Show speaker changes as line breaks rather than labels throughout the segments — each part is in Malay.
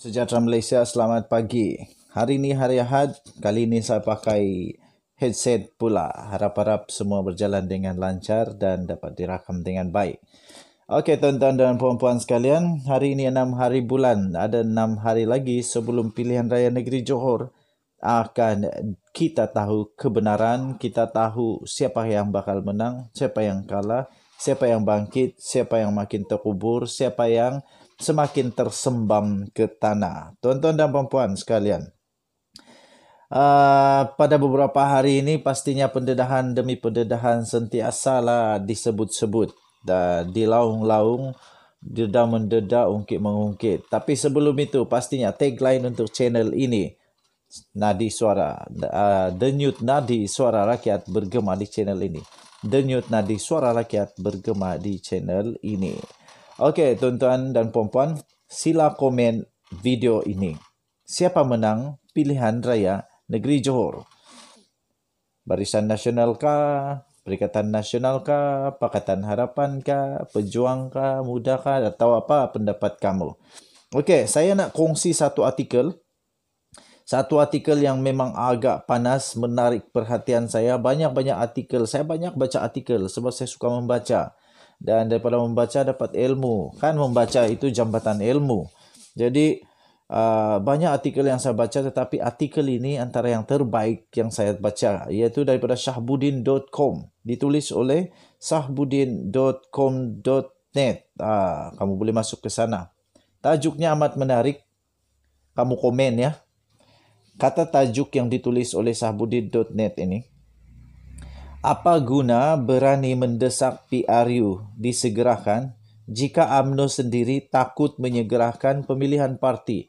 Sejahtera Malaysia, selamat pagi. Hari ini hari Ahad, kali ini saya pakai headset pula. Harap-harap semua berjalan dengan lancar dan dapat dirakam dengan baik. Okey, tuan-tuan dan puan-puan sekalian, hari ini enam hari bulan. Ada enam hari lagi sebelum pilihan raya negeri Johor akan kita tahu kebenaran, kita tahu siapa yang bakal menang, siapa yang kalah, siapa yang bangkit, siapa yang makin terkubur, siapa yang semakin tersembam ke tanah. Tuan-tuan dan puan-puan sekalian, uh, pada beberapa hari ini pastinya pendedahan demi pendedahan sentiasa lah disebut-sebut dan dilaung-laung dedah mendedah ungkit mengungkit. Tapi sebelum itu pastinya tagline untuk channel ini Nadi Suara, uh, denyut nadi suara rakyat bergema di channel ini. Denyut nadi suara rakyat bergema di channel ini. Okey, tuan-tuan dan puan-puan, sila komen video ini. Siapa menang pilihan raya negeri Johor? Barisan Nasional ke, Perikatan Nasional ke, Pakatan Harapan ke, Pejuang ke, Muda ke atau apa pendapat kamu? Okey, saya nak kongsi satu artikel. Satu artikel yang memang agak panas menarik perhatian saya. Banyak-banyak artikel. Saya banyak baca artikel sebab saya suka membaca dan daripada membaca dapat ilmu kan membaca itu jambatan ilmu jadi uh, banyak artikel yang saya baca tetapi artikel ini antara yang terbaik yang saya baca iaitu daripada syahbudin.com ditulis oleh syahbudin.com.net uh, ah, kamu boleh masuk ke sana tajuknya amat menarik kamu komen ya kata tajuk yang ditulis oleh sahbudin.net ini apa guna berani mendesak PRU disegerahkan jika AMNO sendiri takut menyegerahkan pemilihan parti?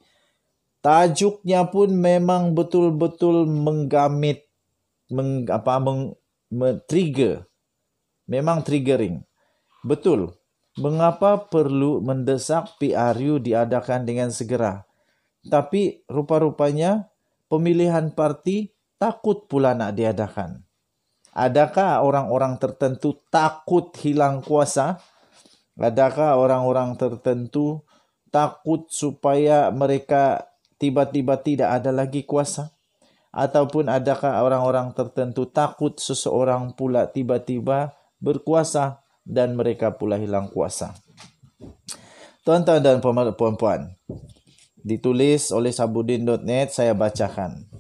Tajuknya pun memang betul-betul menggamit meng, apa meng, trigger. Memang triggering. Betul. Mengapa perlu mendesak PRU diadakan dengan segera? Tapi rupa-rupanya pemilihan parti takut pula nak diadakan. Adakah orang-orang tertentu takut hilang kuasa? Adakah orang-orang tertentu takut supaya mereka tiba-tiba tidak ada lagi kuasa? Ataupun adakah orang-orang tertentu takut seseorang pula tiba-tiba berkuasa dan mereka pula hilang kuasa? Tuan-tuan dan puan-puan, ditulis oleh sabudin.net saya bacakan.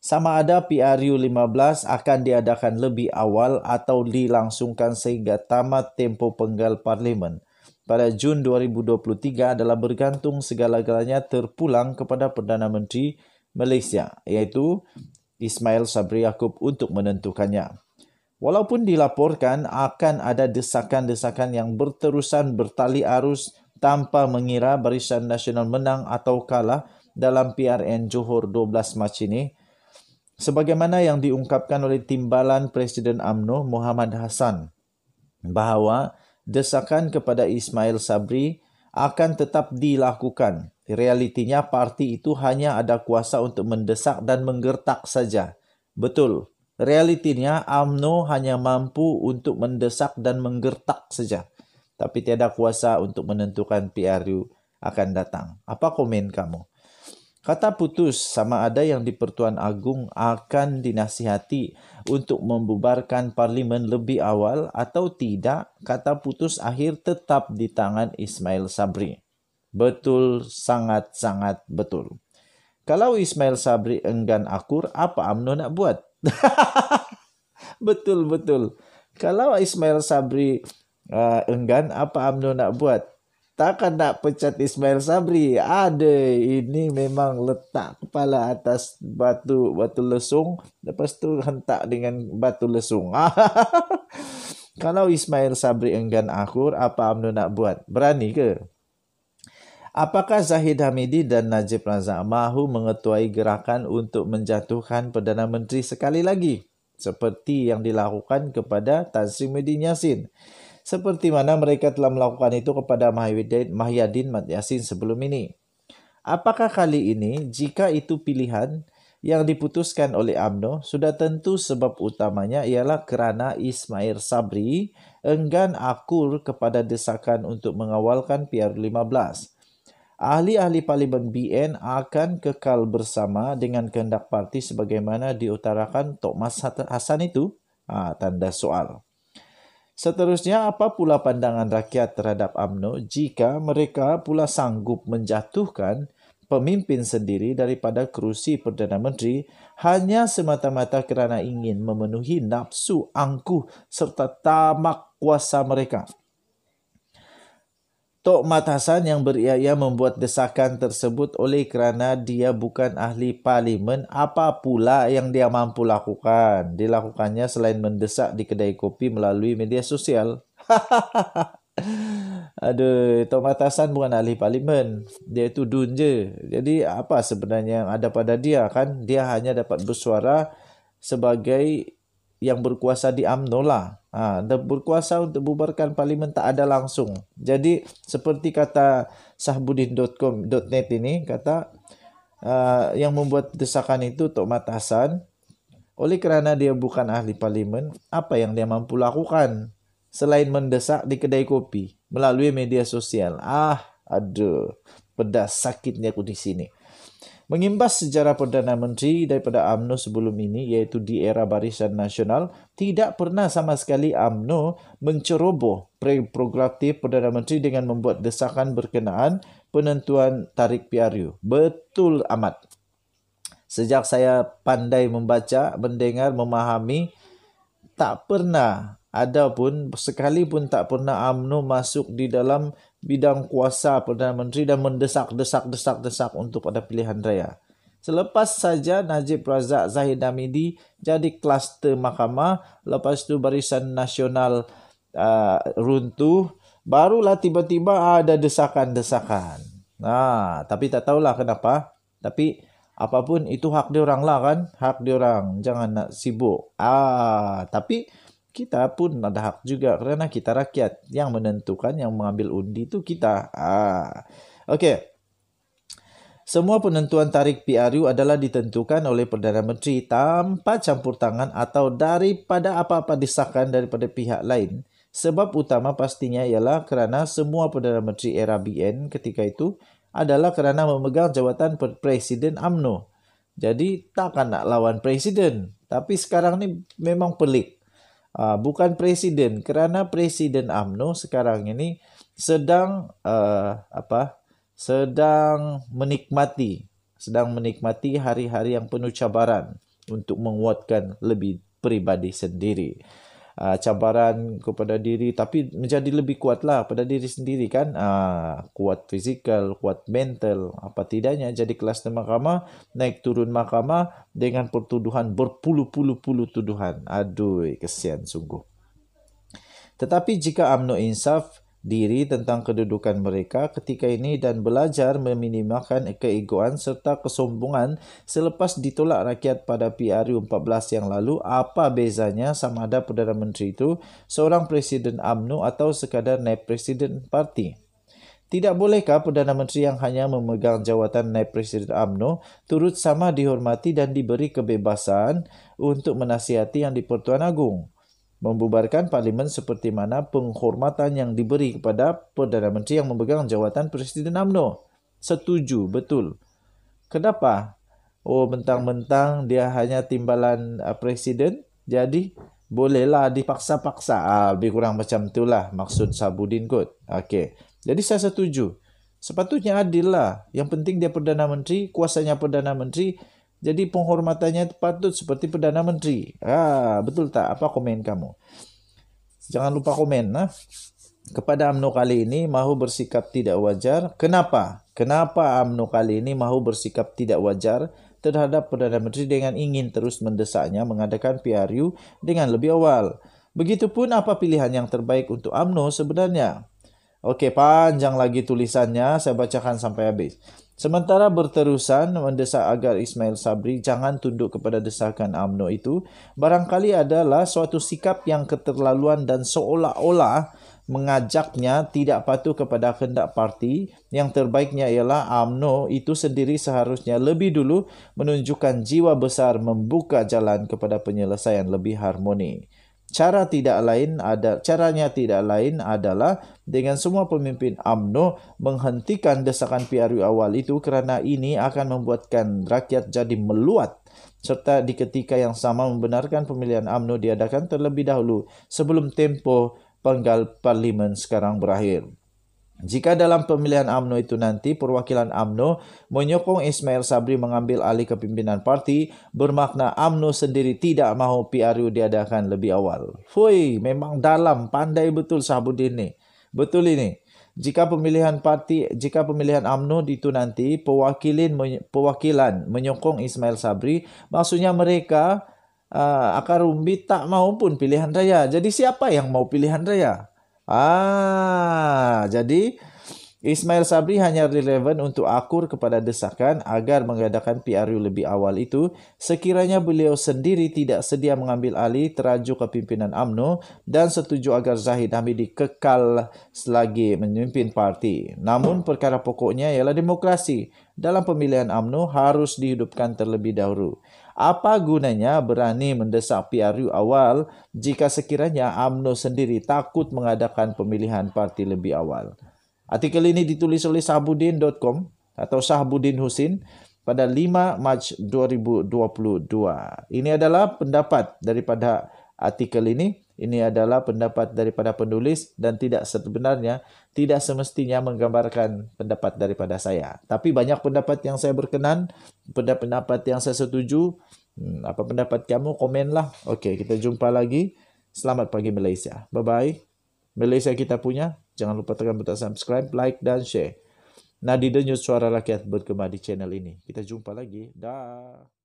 sama ada PRU 15 akan diadakan lebih awal atau dilangsungkan sehingga tamat tempo penggal parlimen pada Jun 2023 adalah bergantung segala-galanya terpulang kepada Perdana Menteri Malaysia iaitu Ismail Sabri Yaakob untuk menentukannya. Walaupun dilaporkan akan ada desakan-desakan yang berterusan bertali arus tanpa mengira Barisan Nasional menang atau kalah dalam PRN Johor 12 Mac ini, Sebagaimana yang diungkapkan oleh timbalan Presiden AMNO Muhammad Hasan bahwa desakan kepada Ismail Sabri akan tetap dilakukan. Realitinya parti itu hanya ada kuasa untuk mendesak dan menggertak saja. Betul. Realitinya AMNO hanya mampu untuk mendesak dan menggertak saja. Tapi tiada kuasa untuk menentukan PRU akan datang. Apa komen kamu? Kata putus sama ada yang di Pertuan Agung akan dinasihati untuk membubarkan parlimen lebih awal atau tidak, kata putus akhir tetap di tangan Ismail Sabri. Betul, sangat-sangat betul. Kalau Ismail Sabri enggan akur, apa UMNO nak buat? betul, betul. Kalau Ismail Sabri uh, enggan, apa UMNO nak buat? takkan nak pecat Ismail Sabri. Ada ini memang letak kepala atas batu batu lesung lepas tu hentak dengan batu lesung. Kalau Ismail Sabri enggan akur, apa UMNO nak buat? Berani ke? Apakah Zahid Hamidi dan Najib Razak mahu mengetuai gerakan untuk menjatuhkan Perdana Menteri sekali lagi? Seperti yang dilakukan kepada Tan Sri Medin Yassin seperti mana mereka telah melakukan itu kepada Mahyadin Mat Yasin sebelum ini. Apakah kali ini jika itu pilihan yang diputuskan oleh AMNO sudah tentu sebab utamanya ialah kerana Ismail Sabri enggan akur kepada desakan untuk mengawalkan PR15. Ahli-ahli Parlimen BN akan kekal bersama dengan kehendak parti sebagaimana diutarakan Tok Mas Hasan itu? Ha, tanda soal. Seterusnya, apa pula pandangan rakyat terhadap amno jika mereka pula sanggup menjatuhkan pemimpin sendiri daripada kerusi Perdana Menteri hanya semata-mata kerana ingin memenuhi nafsu angkuh serta tamak kuasa mereka? Tok Mat Hasan yang beriaya membuat desakan tersebut oleh kerana dia bukan ahli parlimen, apa pula yang dia mampu lakukan? Dilakukannya selain mendesak di kedai kopi melalui media sosial. Aduh, Tok Mat Hasan bukan ahli parlimen. Dia itu dun je. Jadi apa sebenarnya yang ada pada dia kan? Dia hanya dapat bersuara sebagai yang berkuasa di amnola. lah. ha, dan berkuasa untuk bubarkan parlimen tak ada langsung. Jadi seperti kata sahbudin.com.net ini kata uh, yang membuat desakan itu Tok Mat Hasan oleh kerana dia bukan ahli parlimen, apa yang dia mampu lakukan selain mendesak di kedai kopi melalui media sosial? Ah, aduh, pedas sakitnya aku di sini. Mengimbas sejarah Perdana Menteri daripada AMNO sebelum ini iaitu di era Barisan Nasional, tidak pernah sama sekali AMNO menceroboh prerogatif Perdana Menteri dengan membuat desakan berkenaan penentuan tarik PRU. Betul amat. Sejak saya pandai membaca, mendengar, memahami, tak pernah ada pun sekali tak pernah AMNO masuk di dalam bidang kuasa Perdana Menteri dan mendesak-desak-desak-desak untuk ada pilihan raya. Selepas saja Najib Razak Zahid Hamidi jadi kluster mahkamah, lepas itu barisan nasional uh, runtuh, barulah tiba-tiba ada desakan-desakan. Nah, tapi tak tahulah kenapa. Tapi apapun itu hak dia orang lah kan, hak dia orang. Jangan nak sibuk. Ah, tapi kita pun ada hak juga kerana kita rakyat yang menentukan yang mengambil undi itu kita. Ah. Okey. Semua penentuan tarik PRU adalah ditentukan oleh Perdana Menteri tanpa campur tangan atau daripada apa-apa disahkan daripada pihak lain. Sebab utama pastinya ialah kerana semua Perdana Menteri era BN ketika itu adalah kerana memegang jawatan Presiden AMNO. Jadi takkan nak lawan Presiden. Tapi sekarang ni memang pelik uh, bukan presiden kerana presiden AMNO sekarang ini sedang uh, apa sedang menikmati sedang menikmati hari-hari yang penuh cabaran untuk menguatkan lebih pribadi sendiri uh, cabaran kepada diri tapi menjadi lebih kuatlah pada diri sendiri kan uh, kuat fizikal kuat mental apa tidaknya jadi kelas di mahkamah naik turun mahkamah dengan pertuduhan berpuluh-puluh-puluh tuduhan aduh kesian sungguh tetapi jika amno insaf diri tentang kedudukan mereka ketika ini dan belajar meminimalkan keegoan serta kesombongan selepas ditolak rakyat pada PRU 14 yang lalu apa bezanya sama ada Perdana Menteri itu seorang Presiden UMNO atau sekadar Naib Presiden Parti? Tidak bolehkah Perdana Menteri yang hanya memegang jawatan Naib Presiden UMNO turut sama dihormati dan diberi kebebasan untuk menasihati yang di-Pertuan Agung? membubarkan parlimen seperti mana penghormatan yang diberi kepada Perdana Menteri yang memegang jawatan Presiden UMNO. Setuju, betul. Kenapa? Oh, mentang-mentang dia hanya timbalan uh, Presiden, jadi bolehlah dipaksa-paksa. Ah, lebih kurang macam itulah maksud Sabudin kot. Okey, jadi saya setuju. Sepatutnya adil lah. Yang penting dia Perdana Menteri, kuasanya Perdana Menteri, Jadi penghormatannya patut seperti Perdana Menteri. Ah, betul tak? Apa komen kamu? Jangan lupa komen. Nah. Kepada UMNO kali ini mahu bersikap tidak wajar. Kenapa? Kenapa UMNO kali ini mahu bersikap tidak wajar terhadap Perdana Menteri dengan ingin terus mendesaknya mengadakan PRU dengan lebih awal? Begitupun apa pilihan yang terbaik untuk UMNO sebenarnya? Oke, panjang lagi tulisannya. Saya bacakan sampai habis. Sementara berterusan mendesak agar Ismail Sabri jangan tunduk kepada desakan AMNO itu barangkali adalah suatu sikap yang keterlaluan dan seolah-olah mengajaknya tidak patuh kepada kehendak parti yang terbaiknya ialah AMNO itu sendiri seharusnya lebih dulu menunjukkan jiwa besar membuka jalan kepada penyelesaian lebih harmoni cara tidak lain ada caranya tidak lain adalah dengan semua pemimpin AMNO menghentikan desakan PRU awal itu kerana ini akan membuatkan rakyat jadi meluat serta di ketika yang sama membenarkan pemilihan AMNO diadakan terlebih dahulu sebelum tempo penggal parlimen sekarang berakhir. Jika dalam pemilihan AMNO itu nanti perwakilan AMNO menyokong Ismail Sabri mengambil alih kepimpinan parti, bermakna AMNO sendiri tidak mahu PRU diadakan lebih awal. Fui, memang dalam pandai betul Sabudin ni. Betul ini. Jika pemilihan parti, jika pemilihan AMNO itu nanti perwakilan perwakilan menyokong Ismail Sabri, maksudnya mereka uh, akar umbi tak mahu pun pilihan raya. Jadi siapa yang mau pilihan raya? Ah, jadi Ismail Sabri hanya relevan untuk akur kepada desakan agar mengadakan PRU lebih awal itu sekiranya beliau sendiri tidak sedia mengambil alih teraju kepimpinan AMNO dan setuju agar Zahid Hamidi kekal selagi memimpin parti. Namun perkara pokoknya ialah demokrasi dalam pemilihan AMNO harus dihidupkan terlebih dahulu. Apa gunanya berani mendesak PRU awal jika sekiranya AMNO sendiri takut mengadakan pemilihan parti lebih awal? Artikel ini ditulis oleh sahbudin.com atau Sahbudin Husin pada 5 Mac 2022. Ini adalah pendapat daripada artikel ini. Ini adalah pendapat daripada penulis dan tidak sebenarnya tidak semestinya menggambarkan pendapat daripada saya. Tapi banyak pendapat yang saya berkenan pendapat-pendapat yang saya setuju. Hmm, apa pendapat kamu? Komenlah. Okey, kita jumpa lagi. Selamat pagi Malaysia. Bye-bye. Malaysia kita punya. Jangan lupa tekan butang subscribe, like dan share. Nadi Nadida News Suara Rakyat berkembang di channel ini. Kita jumpa lagi. Dah.